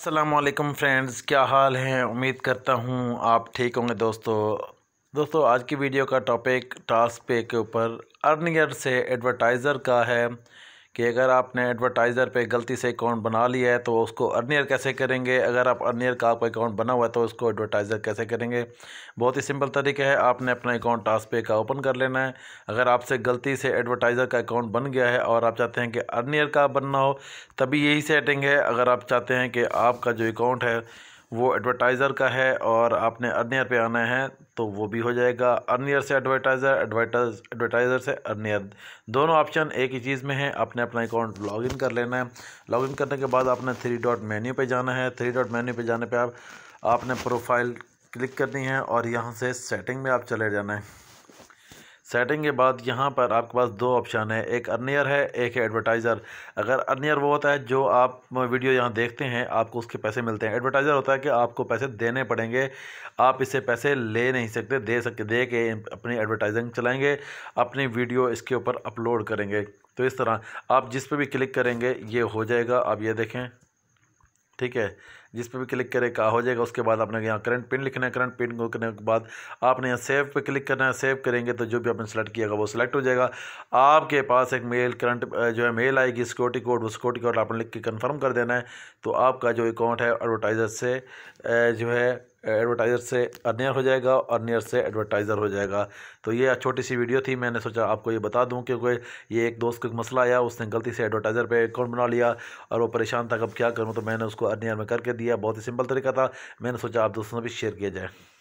Aslam friends क्या हाल है उम्मीद करता हूँ आप ठीक होंगे दोस्तों दोस्तों आज की वीडियो का टॉपिक टास्क पे के ऊपर अर्नियर से एडवर्टाइज़र का है कि अगर आपने एडवर्टाइज़र पे गलती से अकाउंट बना लिया है तो उसको अर्नियर कैसे करेंगे अगर आप अर्नियर का आपका अकाउंट बना हुआ है तो उसको एडवर्टाइज़र कैसे करेंगे बहुत ही सिंपल तरीका है आपने अपना अकाउंट टास्क पे का ओपन कर लेना है अगर आपसे गलती से एडवर्टाइज़र का अकाउंट बन गया है और आप चाहते हैं कि अर्नियर का बनना हो तभी यही सेटिंग है अगर आप चाहते हैं कि आपका जो अकाउंट है वो एडवर्टाइज़र का है और आपने अर्नियर पे आना है तो वो भी हो जाएगा अर्नियर से एडवर्टाइज़र एडवर्टाइज एडवर्टाइज़र से अर्नियर दोनों ऑप्शन एक ही चीज़ में है आपने अपना अकाउंट लॉगिन कर लेना है लॉगिन करने के बाद आपने थ्री डॉट मेन्यू पे जाना है थ्री डॉट मेन्यू पे जाने पे आप आपने प्रोफाइल क्लिक करनी है और यहाँ से सेटिंग में आप चले जाना है सेटिंग के बाद यहाँ पर आपके पास दो ऑप्शन है एक अर्नियर है एक है एडवर्टाइज़र अगर अर्नियर वो होता है जो आप वीडियो यहाँ देखते हैं आपको उसके पैसे मिलते हैं एडवर्टाइज़र होता है कि आपको पैसे देने पड़ेंगे आप इससे पैसे ले नहीं सकते दे सकते दे के अपनी एडवर्टाइजिंग चलाएँगे अपनी वीडियो इसके ऊपर अपलोड करेंगे तो इस तरह आप जिस पर भी क्लिक करेंगे ये हो जाएगा आप ये देखें ठीक है जिस पर भी क्लिक कहा हो जाएगा उसके बाद आपने यहाँ करंट पिन लिखना है करंट पिन को करने के बाद आपने यहाँ सेव पे क्लिक करना है सेव करेंगे तो जो भी आपने सेलेक्ट किया वो सिलेक्ट हो जाएगा आपके पास एक मेल करंट जो है मेल आएगी सिक्योरिटी कोड वो सिक्योरिटी कोड आपने लिख के कन्फर्म कर देना है तो आपका जो अकाउंट है एडवर्टाइजर से जो है एडवर्टाइज़र से अर्नियर हो जाएगा अर्नियर से एडवर्टाइज़र हो जाएगा तो ये छोटी सी वीडियो थी मैंने सोचा आपको ये बता दूं क्योंकि ये एक दोस्त का मसला आया उसने गलती से एडवर्टाइज़र पे अकाउंट बना लिया और वो परेशान था कब क्या करूँ तो मैंने उसको अर्नियर में करके दिया बहुत ही सिंपल तरीका था मैंने सोचा आप दोस्तों ने भी शेयर किया जाए